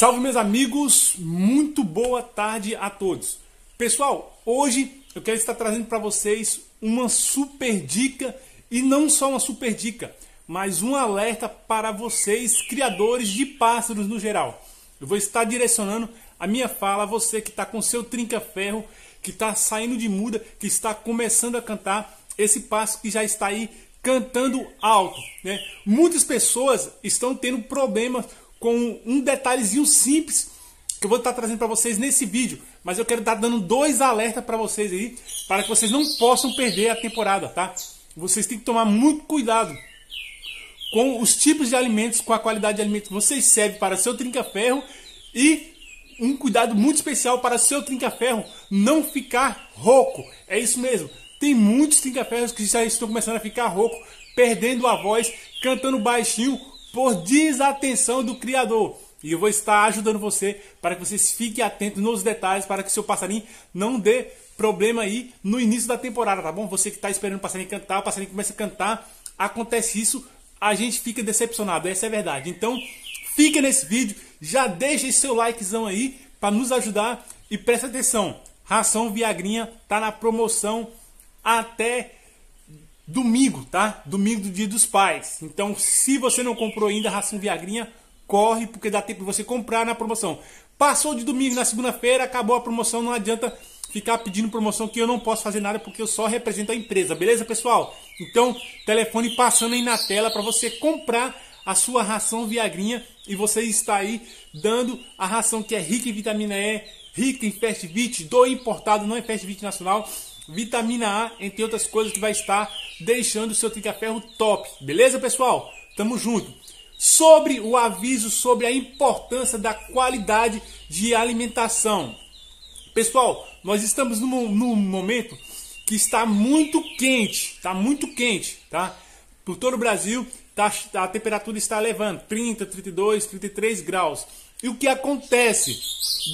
Salve meus amigos, muito boa tarde a todos. Pessoal, hoje eu quero estar trazendo para vocês uma super dica e não só uma super dica, mas um alerta para vocês criadores de pássaros no geral. Eu vou estar direcionando a minha fala a você que está com seu trinca-ferro, que está saindo de muda, que está começando a cantar esse passo que já está aí cantando alto. Né? Muitas pessoas estão tendo problemas com um detalhezinho simples que eu vou estar trazendo para vocês nesse vídeo. Mas eu quero estar dando dois alertas para vocês aí, para que vocês não possam perder a temporada, tá? Vocês têm que tomar muito cuidado com os tipos de alimentos, com a qualidade de alimentos que vocês servem para seu trinca-ferro e um cuidado muito especial para seu trinca-ferro não ficar rouco. É isso mesmo. Tem muitos trinca-ferros que já estão começando a ficar rouco, perdendo a voz, cantando baixinho por desatenção do criador. E eu vou estar ajudando você para que vocês fiquem atentos nos detalhes para que seu passarinho não dê problema aí no início da temporada, tá bom? Você que está esperando o passarinho cantar, o passarinho começa a cantar, acontece isso, a gente fica decepcionado, essa é a verdade. Então, fica nesse vídeo, já deixa seu likezão aí para nos ajudar e presta atenção. Ração Viagrinha tá na promoção até domingo, tá? Domingo do Dia dos Pais. Então, se você não comprou ainda a ração Viagrinha, corre, porque dá tempo de você comprar na promoção. Passou de domingo na segunda-feira, acabou a promoção, não adianta ficar pedindo promoção que eu não posso fazer nada porque eu só represento a empresa, beleza, pessoal? Então, telefone passando aí na tela para você comprar a sua ração Viagrinha e você está aí dando a ração que é rica em vitamina E, rica em Fast Fit, do importado, não é Fast Fit nacional vitamina A, entre outras coisas que vai estar deixando o seu trinca-ferro top. Beleza, pessoal? Tamo junto. Sobre o aviso sobre a importância da qualidade de alimentação. Pessoal, nós estamos num, num momento que está muito quente, está muito quente, tá? Por todo o Brasil, tá, a temperatura está elevando, 30, 32, 33 graus. E o que acontece?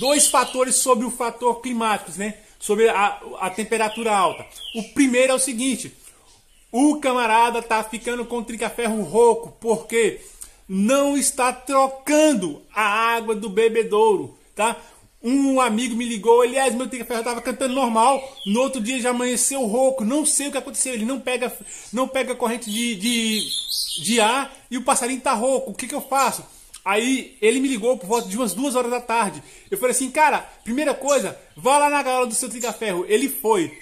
Dois fatores sobre o fator climático, né? sobre a, a temperatura alta. O primeiro é o seguinte: o camarada tá ficando com tricaferro rouco porque não está trocando a água do bebedouro, tá? Um amigo me ligou, aliás, meu tricaferro estava cantando normal, no outro dia já amanheceu rouco, não sei o que aconteceu, ele não pega, não pega corrente de, de, de ar e o passarinho tá rouco. O que, que eu faço? Aí ele me ligou por volta de umas duas horas da tarde. Eu falei assim, cara, primeira coisa, vá lá na galera do seu Trigaferro. Ele foi.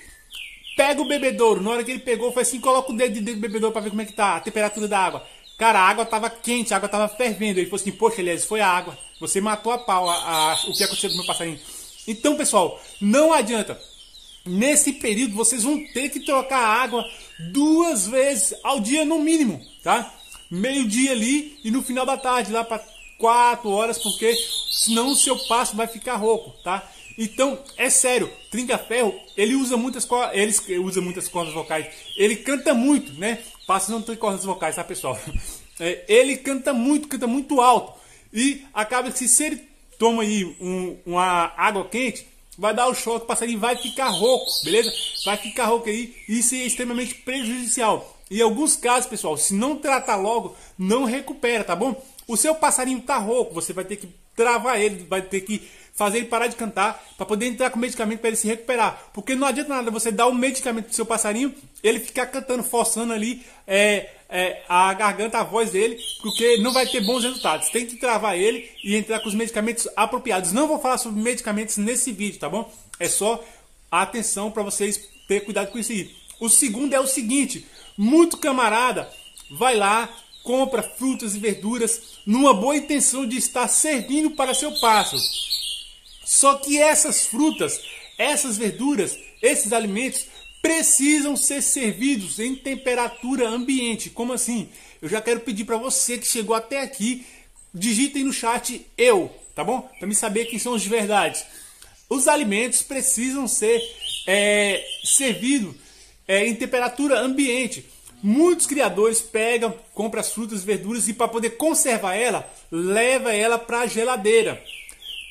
Pega o bebedouro. Na hora que ele pegou, foi assim, coloca o dedo dentro do bebedouro para ver como é que tá a temperatura da água. Cara, a água tava quente, a água tava fervendo. Ele falou assim, poxa, Elias, foi a água. Você matou a pau, a, a, o que aconteceu com o meu passarinho. Então, pessoal, não adianta. Nesse período, vocês vão ter que trocar a água duas vezes ao dia no mínimo, tá? meio-dia ali e no final da tarde, lá para 4 horas, porque senão o seu passo vai ficar rouco, tá? Então, é sério, Trinca-Ferro, ele usa muitas ele usa muitas cordas vocais, ele canta muito, né? Passa não tem cordas vocais, tá, pessoal? É, ele canta muito, canta muito alto. E acaba que se ele toma aí um, uma água quente, vai dar o choque, o passarinho vai ficar rouco, beleza? Vai ficar rouco aí, isso é extremamente prejudicial. Em alguns casos, pessoal, se não tratar logo, não recupera, tá bom? O seu passarinho tá rouco, você vai ter que travar ele, vai ter que fazer ele parar de cantar para poder entrar com medicamento para ele se recuperar. Porque não adianta nada você dar o um medicamento pro seu passarinho, ele ficar cantando, forçando ali é, é, a garganta, a voz dele, porque não vai ter bons resultados. Tem que travar ele e entrar com os medicamentos apropriados. Não vou falar sobre medicamentos nesse vídeo, tá bom? É só atenção para vocês ter cuidado com isso aí. O segundo é o seguinte: muito camarada vai lá, compra frutas e verduras numa boa intenção de estar servindo para seu pássaro. Só que essas frutas, essas verduras, esses alimentos precisam ser servidos em temperatura ambiente. Como assim? Eu já quero pedir para você que chegou até aqui, digitem no chat eu, tá bom? Para me saber quem são os de verdade. Os alimentos precisam ser é, servidos é, em temperatura ambiente. Muitos criadores pegam, compram as frutas e verduras e para poder conservar ela, leva ela para a geladeira.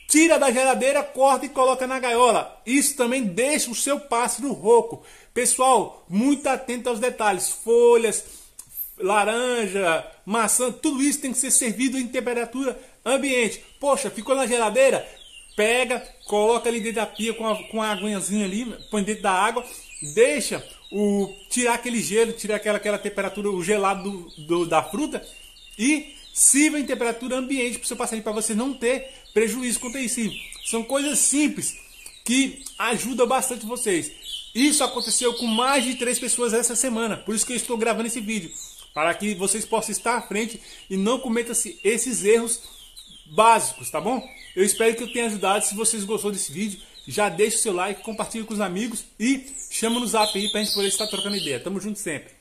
Tira da geladeira, corta e coloca na gaiola. Isso também deixa o seu pássaro rouco. Pessoal, muito atento aos detalhes. Folhas, laranja, maçã, tudo isso tem que ser servido em temperatura ambiente. Poxa, ficou na geladeira? Pega, coloca ali dentro da pia com a, com a aguinhazinha ali, põe dentro da água deixa o tirar aquele gelo, tirar aquela, aquela temperatura, o gelado do, do, da fruta e sirva em temperatura ambiente para o seu paciente, para você não ter prejuízo com isso. São coisas simples que ajudam bastante vocês. Isso aconteceu com mais de três pessoas essa semana, por isso que eu estou gravando esse vídeo, para que vocês possam estar à frente e não cometam esses erros básicos, tá bom? Eu espero que eu tenha ajudado. Se vocês gostou desse vídeo, já deixa o seu like, compartilha com os amigos e chama no zap aí pra gente poder estar trocando ideia. Tamo junto sempre.